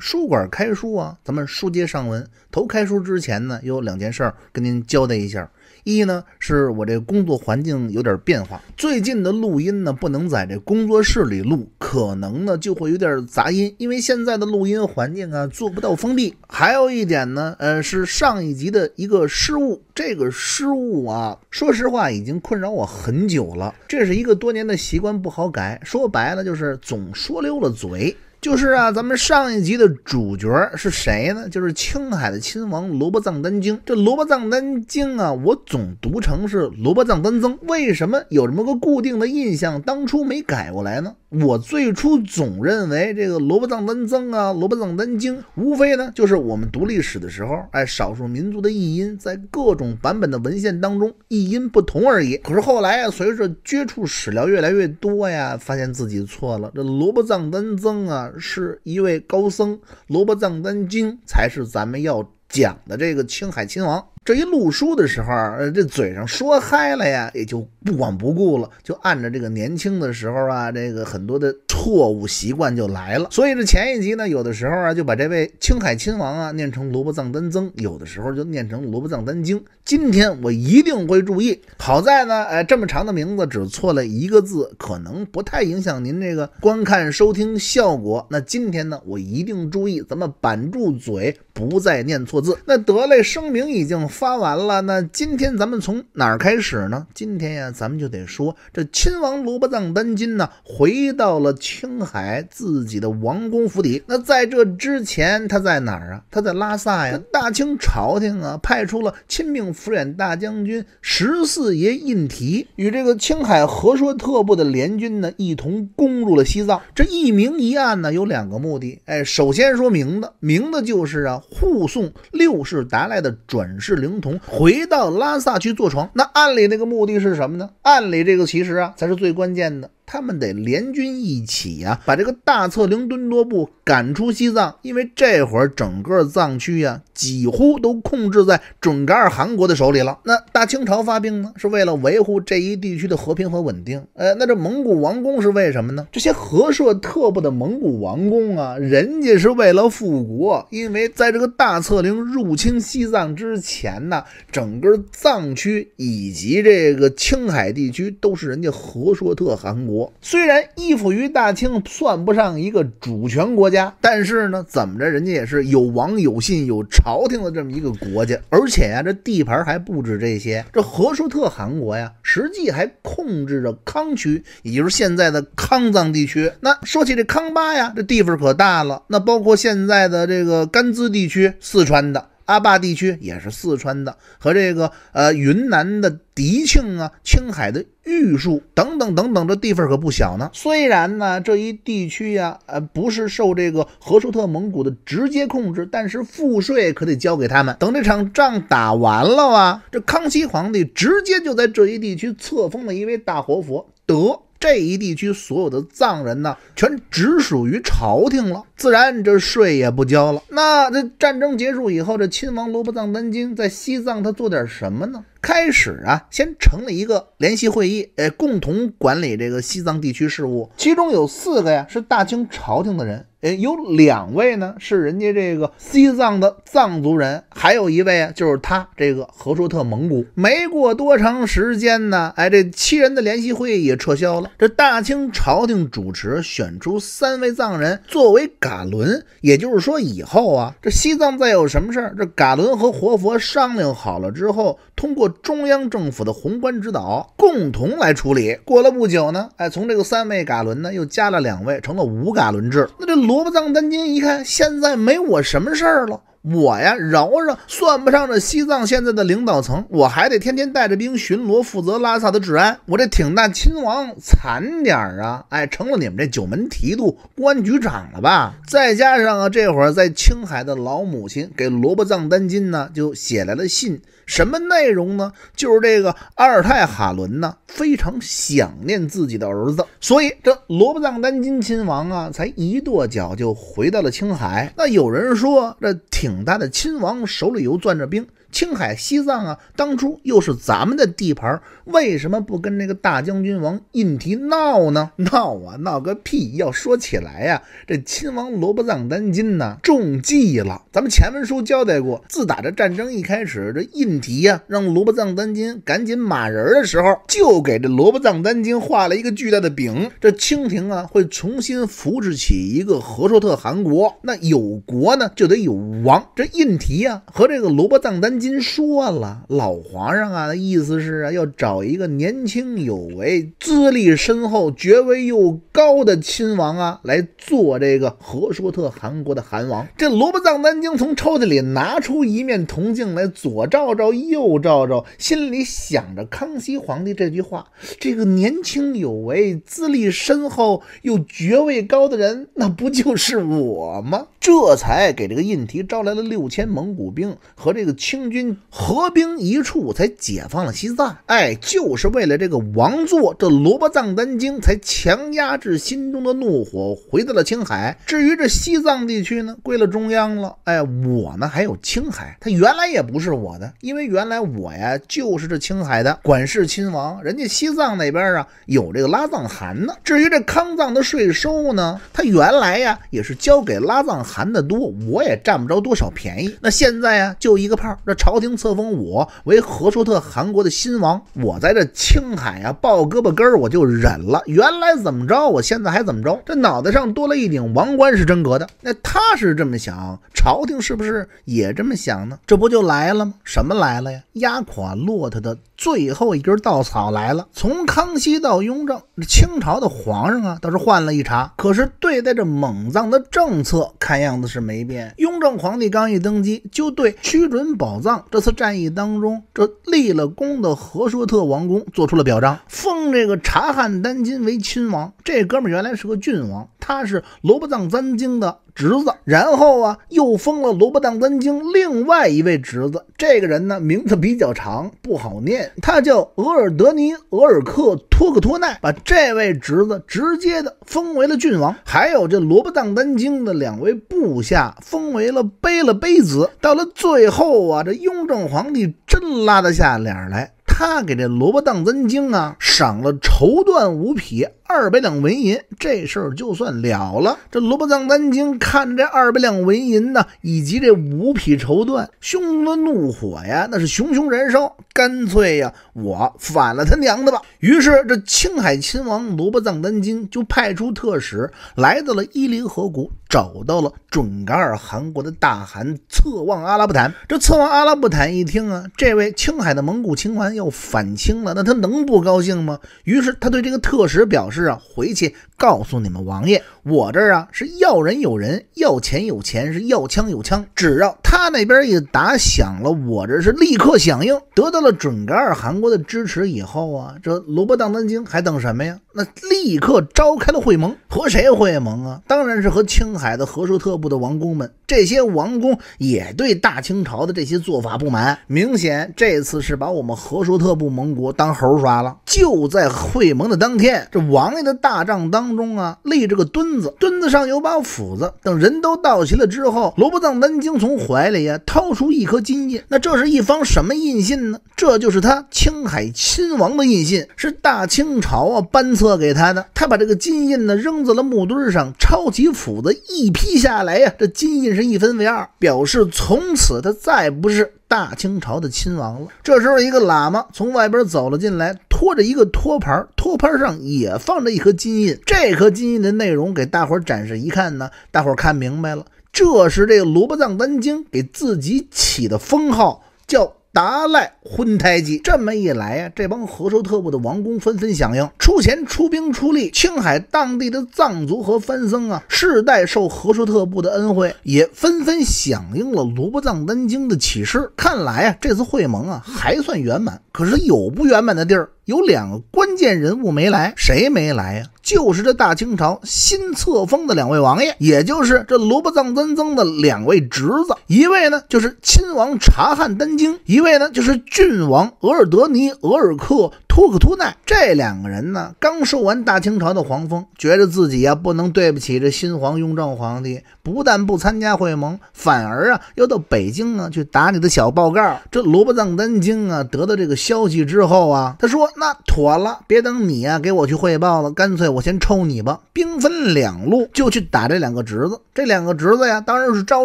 书馆开书啊，咱们书接上文。头开书之前呢，有两件事儿跟您交代一下。一呢是我这工作环境有点变化，最近的录音呢不能在这工作室里录，可能呢就会有点杂音，因为现在的录音环境啊做不到封闭。还有一点呢，呃是上一集的一个失误，这个失误啊，说实话已经困扰我很久了。这是一个多年的习惯不好改，说白了就是总说溜了嘴。就是啊，咱们上一集的主角是谁呢？就是青海的亲王罗卜藏丹经。这罗卜藏丹经啊，我总读成是罗卜藏丹增。为什么有这么个固定的印象？当初没改过来呢？我最初总认为这个罗卜藏丹增啊，罗卜藏丹经，无非呢就是我们读历史的时候，哎，少数民族的译音，在各种版本的文献当中译音不同而已。可是后来啊，随着接触史料越来越多呀，发现自己错了。这罗卜藏丹增啊。是一位高僧，罗卜藏丹经才是咱们要讲的这个青海亲王。这一录书的时候，这嘴上说嗨了呀，也就不管不顾了，就按着这个年轻的时候啊，这个很多的错误习惯就来了。所以这前一集呢，有的时候啊，就把这位青海亲王啊念成“萝卜藏丹增”，有的时候就念成“萝卜藏丹经”。今天我一定会注意。好在呢，哎，这么长的名字只错了一个字，可能不太影响您这个观看收听效果。那今天呢，我一定注意，咱们板住嘴，不再念错字。那得嘞，声明已经。发完了，那今天咱们从哪儿开始呢？今天呀，咱们就得说这亲王罗布藏丹津呢，回到了青海自己的王宫府邸。那在这之前他在哪儿啊？他在拉萨呀。大清朝廷啊，派出了亲命抚远大将军十四爷胤蹄，与这个青海和硕特部的联军呢，一同攻入了西藏。这一明一暗呢，有两个目的。哎，首先说明的，明的就是啊，护送六世达赖的转世。灵童回到拉萨去坐床，那按理那个目的是什么呢？按理这个其实啊才是最关键的。他们得联军一起啊，把这个大策凌敦多部赶出西藏，因为这会儿整个藏区啊几乎都控制在准噶尔汗国的手里了。那大清朝发兵呢，是为了维护这一地区的和平和稳定。呃，那这蒙古王宫是为什么呢？这些和硕特部的蒙古王宫啊，人家是为了复国，因为在这个大策凌入侵西藏之前呢，整个藏区以及这个青海地区都是人家和硕特汗国。虽然依附于大清，算不上一个主权国家，但是呢，怎么着，人家也是有王有信有朝廷的这么一个国家。而且呀，这地盘还不止这些。这和硕特汗国呀，实际还控制着康区，也就是现在的康藏地区。那说起这康巴呀，这地方可大了，那包括现在的这个甘孜地区、四川的。阿坝地区也是四川的，和这个呃云南的迪庆啊、青海的玉树等等等等，这地方可不小呢。虽然呢这一地区呀，呃不是受这个和硕特蒙古的直接控制，但是赋税可得交给他们。等这场仗打完了啊，这康熙皇帝直接就在这一地区册封了一位大活佛德。这一地区所有的藏人呢，全直属于朝廷了，自然这税也不交了。那这战争结束以后，这亲王罗卜藏丹津在西藏他做点什么呢？开始啊，先成立一个联席会议，哎，共同管理这个西藏地区事务，其中有四个呀是大清朝廷的人。哎，有两位呢，是人家这个西藏的藏族人，还有一位啊，就是他这个和硕特蒙古。没过多长时间呢，哎，这七人的联席会议也撤销了。这大清朝廷主持选出三位藏人作为噶伦，也就是说以后啊，这西藏再有什么事儿，这噶伦和活佛商量好了之后，通过中央政府的宏观指导，共同来处理。过了不久呢，哎，从这个三位噶伦呢，又加了两位，成了五噶伦制。那这。萝卜藏丹津一看，现在没我什么事儿了。我呀，饶饶算不上这西藏现在的领导层，我还得天天带着兵巡逻，负责拉萨的治安。我这挺大亲王惨点儿啊！哎，成了你们这九门提督公安局长了吧？再加上啊，这会儿在青海的老母亲给萝卜藏丹津呢，就写来了信。什么内容呢？就是这个阿尔泰哈伦呢，非常想念自己的儿子，所以这罗卜藏丹金亲王啊，才一跺脚就回到了青海。那有人说，这挺大的亲王手里又攥着兵。青海、西藏啊，当初又是咱们的地盘，为什么不跟那个大将军王印提闹呢？闹啊，闹个屁！要说起来呀，这亲王罗卜藏丹金呢，中计了。咱们前文书交代过，自打这战争一开始，这印提呀，让罗卜藏丹金赶紧马人的时候，就给这罗卜藏丹金画了一个巨大的饼：这清廷啊，会重新扶植起一个和硕特汗国。那有国呢，就得有王。这印提呀，和这个罗卜藏丹。金说了：“老皇上啊，的意思是啊，要找一个年轻有为、资历深厚、爵位又高的亲王啊，来做这个和硕特汗国的汗王。”这萝卜藏丹经从抽屉里拿出一面铜镜来，左照照，右照照，心里想着康熙皇帝这句话：“这个年轻有为、资历深厚又爵位高的人，那不就是我吗？”这才给这个印提招来了六千蒙古兵和这个清。军合兵一处才解放了西藏，哎，就是为了这个王座，这罗卜藏丹经才强压制心中的怒火，回到了青海。至于这西藏地区呢，归了中央了，哎，我呢还有青海，他原来也不是我的，因为原来我呀就是这青海的管事亲王，人家西藏那边啊有这个拉藏汗呢。至于这康藏的税收呢，他原来呀也是交给拉藏汗的多，我也占不着多少便宜。那现在呀就一个炮，这朝廷册封我为和硕特汗国的新王，我在这青海啊抱胳膊根儿我就忍了。原来怎么着？我现在还怎么着？这脑袋上多了一顶王冠是真格的。那他是这么想，朝廷是不是也这么想呢？这不就来了吗？什么来了呀？压垮骆驼的最后一根稻草来了。从康熙到雍正，清朝的皇上啊倒是换了一茬，可是对待这蒙藏的政策，看样子是没变。雍正皇帝刚一登基，就对屈准、保藏。这次战役当中，这立了功的何硕特王宫做出了表彰，封这个察汗丹金为亲王。这哥们原来是个郡王。他是罗卜藏丹经的侄子，然后啊，又封了罗卜藏丹经另外一位侄子。这个人呢，名字比较长，不好念，他叫额尔德尼·额尔克托克托奈，把这位侄子直接的封为了郡王。还有这罗卜藏丹经的两位部下，封为了贝勒、贝子。到了最后啊，这雍正皇帝真拉得下脸来。他给这萝卜藏丹经啊，赏了绸缎五匹，二百两纹银，这事儿就算了了。这萝卜藏丹经看着这二百两纹银呢，以及这五匹绸缎，胸中的怒火呀，那是熊熊燃烧。干脆呀，我反了他娘的吧！于是这青海亲王萝卜藏丹经就派出特使来到了伊犁河谷。找到了准噶尔汗国的大汗策妄阿拉布坦。这策妄阿拉布坦一听啊，这位青海的蒙古亲王要反清了，那他能不高兴吗？于是他对这个特使表示啊，回去告诉你们王爷，我这儿啊是要人有人，要钱有钱，是要枪有枪，只要他那边一打响了，我这是立刻响应。得到了准噶尔汗国的支持以后啊，这罗伯当丹京还等什么呀？那立刻召开了会盟，和谁会盟啊？当然是和青海的和硕特部的王公们，这些王公也对大清朝的这些做法不满。明显这次是把我们和硕特部盟国当猴耍了。就在会盟的当天，这王爷的大帐当中啊，立着个墩子，墩子上有把斧子。等人都到齐了之后，罗卜藏丹经从怀里呀掏出一颗金印。那这是一方什么印信呢？这就是他青海亲王的印信，是大清朝啊颁赐给他的。他把这个金印呢扔在了木墩上，抄起斧子。一劈下来呀，这金印是一分为二，表示从此他再不是大清朝的亲王了。这时候，一个喇嘛从外边走了进来，托着一个托盘，托盘上也放着一颗金印。这颗金印的内容给大伙展示一看呢，大伙看明白了，这是这个罗卜藏丹经给自己起的封号，叫。达赖昏胎记，这么一来呀，这帮和硕特部的王公纷纷响应，出钱、出兵、出力。青海当地的藏族和番僧啊，世代受和硕特部的恩惠，也纷纷响应了罗布藏丹经的启示。看来啊，这次会盟啊还算圆满，可是有不圆满的地儿。有两个关键人物没来，谁没来呀？就是这大清朝新册封的两位王爷，也就是这罗卜藏丹增的两位侄子，一位呢就是亲王察罕丹经，一位呢就是郡王额尔德尼额尔克。托克图奈这两个人呢，刚受完大清朝的皇封，觉得自己呀不能对不起这新皇雍正皇帝，不但不参加会盟，反而啊要到北京啊去打你的小报告。这罗卜藏丹津啊得到这个消息之后啊，他说：“那妥了，别等你啊给我去汇报了，干脆我先抽你吧。”兵分两路就去打这两个侄子。这两个侄子呀，当然是招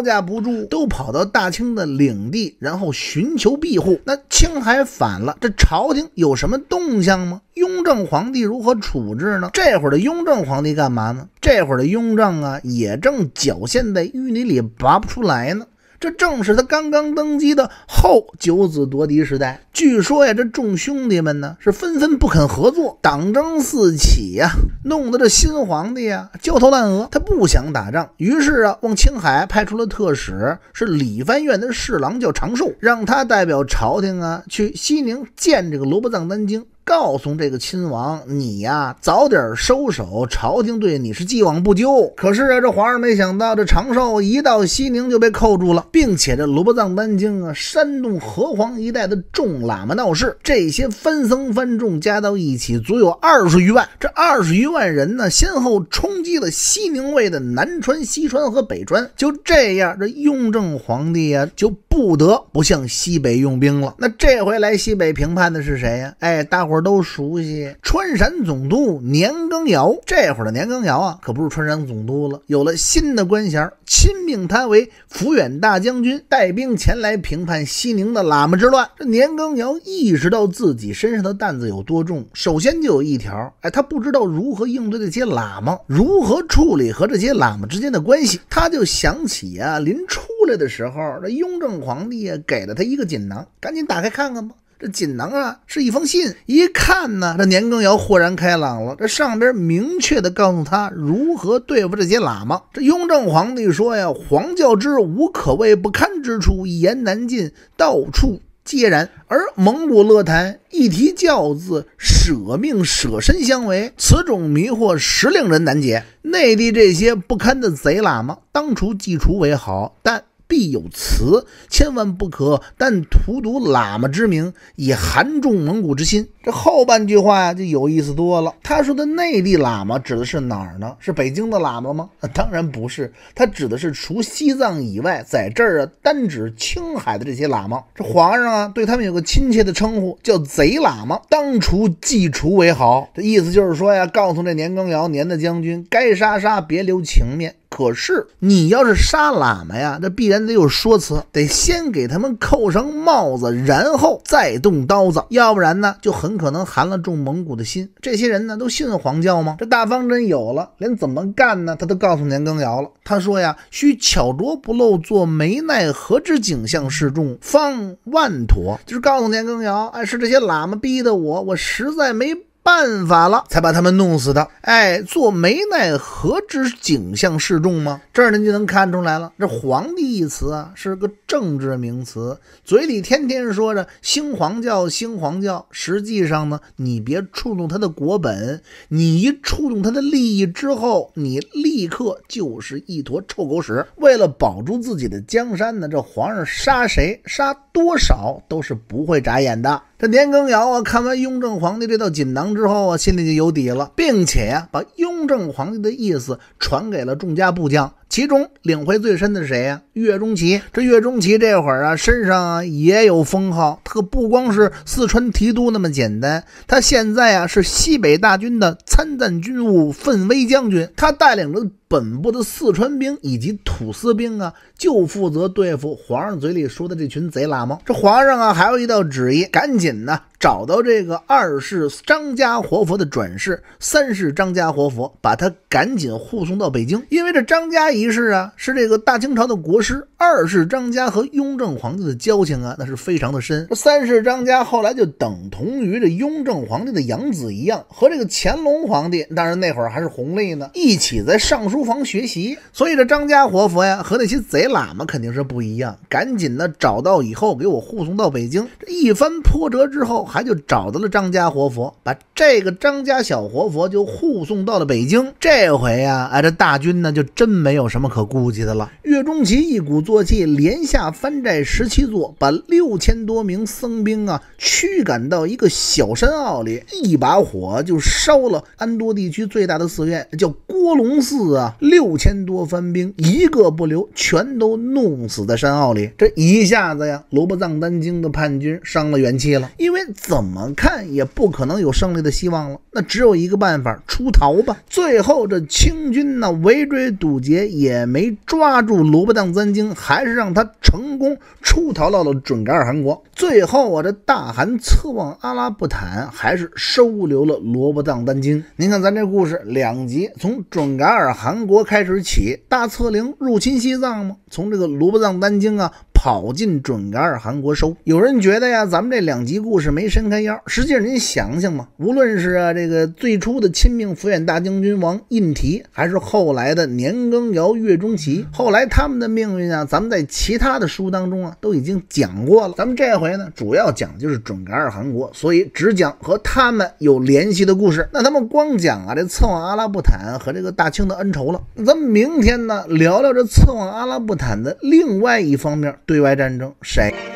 架不住，都跑到大清的领地，然后寻求庇护。那青海反了，这朝廷有什么动？动向吗？雍正皇帝如何处置呢？这会儿的雍正皇帝干嘛呢？这会儿的雍正啊，也正绞陷在淤泥里拔不出来呢。这正是他刚刚登基的后九子夺嫡时代。据说呀，这众兄弟们呢是纷纷不肯合作，党争四起呀，弄得这新皇帝呀焦头烂额。他不想打仗，于是啊，往青海派出了特使，是礼藩院的侍郎，叫长寿，让他代表朝廷啊去西宁见这个罗卜藏丹津。告诉这个亲王，你呀早点收手，朝廷对你是既往不咎。可是啊，这皇上没想到，这长寿一到西宁就被扣住了，并且这罗卜藏丹经啊，煽动河湟一带的众喇嘛闹事，这些分僧分众加到一起，足有二十余万。这二十余万人呢，先后冲击了西宁卫的南川、西川和北川。就这样，这雍正皇帝呀，就。不得不向西北用兵了。那这回来西北平叛的是谁呀？哎，大伙儿都熟悉川陕总督年羹尧。这会儿的年羹尧啊，可不是川陕总督了，有了新的官衔钦亲命他为抚远大将军，带兵前来平叛西宁的喇嘛之乱。这年羹尧意识到自己身上的担子有多重，首先就有一条，哎，他不知道如何应对这些喇嘛，如何处理和这些喇嘛之间的关系，他就想起啊，林冲。来的时候，这雍正皇帝给了他一个锦囊，赶紧打开看看吧。这锦囊啊，是一封信。一看呢，这年羹尧豁然开朗了。这上边明确的告诉他如何对付这些喇嘛。这雍正皇帝说呀：“黄教之无可谓不堪之处，一言难尽，到处皆然。而蒙古乐坛一提教字，舍命舍身相为，此种迷惑实令人难解。内地这些不堪的贼喇嘛，当除即除为好，但。”必有辞，千万不可但荼毒喇嘛之名，以寒重蒙古之心。这后半句话呀，就有意思多了。他说的内地喇嘛指的是哪儿呢？是北京的喇嘛吗？当然不是，他指的是除西藏以外，在这儿啊，单指青海的这些喇嘛。这皇上啊，对他们有个亲切的称呼，叫贼喇嘛，当除即除为好。这意思就是说呀，告诉这年羹尧、年大将军，该杀杀，别留情面。可是你要是杀喇嘛呀，那必然得有说辞，得先给他们扣上帽子，然后再动刀子，要不然呢，就很可能寒了众蒙古的心。这些人呢，都信黄教吗？这大方针有了，连怎么干呢，他都告诉年羹尧了。他说呀，需巧拙不露，做没奈何之景象示众，方万妥。就是告诉年羹尧，哎，是这些喇嘛逼的我，我实在没。办法了，才把他们弄死的。哎，做没奈何之景象示众吗？这儿您就能看出来了。这“皇帝”一词啊，是个政治名词，嘴里天天说着“兴皇教，兴皇教”，实际上呢，你别触动他的国本，你一触动他的利益之后，你立刻就是一坨臭狗屎。为了保住自己的江山呢，这皇上杀谁，杀多少都是不会眨眼的。这年羹尧啊，看完雍正皇帝这道锦囊之后啊，心里就有底了，并且啊，把雍正皇帝的意思传给了众家部将。其中领会最深的是谁呀？岳钟琪。这岳钟琪这会儿啊，身上也有封号，他不光是四川提督那么简单，他现在啊是西北大军的参赞军务、奋威将军。他带领着本部的四川兵以及土司兵啊，就负责对付皇上嘴里说的这群贼喇嘛。这皇上啊，还有一道旨意，赶紧呢找到这个二世张家活佛的转世，三世张家活佛，把他赶紧护送到北京，因为这张家。一世啊，是这个大清朝的国师；二是张家和雍正皇帝的交情啊，那是非常的深。三，是张家后来就等同于这雍正皇帝的养子一样，和这个乾隆皇帝，当然那会儿还是弘历呢，一起在上书房学习。所以这张家活佛呀，和那些贼喇嘛肯定是不一样。赶紧的找到以后，给我护送到北京。这一番波折之后，还就找到了张家活佛，把这个张家小活佛就护送到了北京。这回呀，哎，这大军呢就真没有。有什么可顾忌的了？岳钟琪一鼓作气，连下藩寨十七座，把六千多名僧兵啊驱赶到一个小山坳里，一把火就烧了安多地区最大的寺院，叫郭龙寺啊。六千多番兵一个不留，全都弄死在山坳里。这一下子呀，罗卜藏丹津的叛军伤了元气了，因为怎么看也不可能有胜利的希望了。那只有一个办法，出逃吧。最后这清军呢围追堵截。也没抓住罗卜藏丹经，还是让他成功出逃到了准噶尔汗国。最后啊，这大汗策望阿拉布坦，还是收留了罗卜藏丹经。您看咱这故事，两集从准噶尔汗国开始起，大策陵入侵西藏吗？从这个罗卜藏丹经啊。跑进准噶尔汗国收，有人觉得呀，咱们这两集故事没伸开腰。实际上您想想嘛，无论是啊这个最初的亲命抚远大将军王印题，还是后来的年羹尧、岳钟琪，后来他们的命运啊，咱们在其他的书当中啊都已经讲过了。咱们这回呢，主要讲的就是准噶尔汗国，所以只讲和他们有联系的故事。那咱们光讲啊这策妄阿拉布坦和这个大清的恩仇了。咱们明天呢，聊聊这策妄阿拉布坦的另外一方面对。对外战争谁？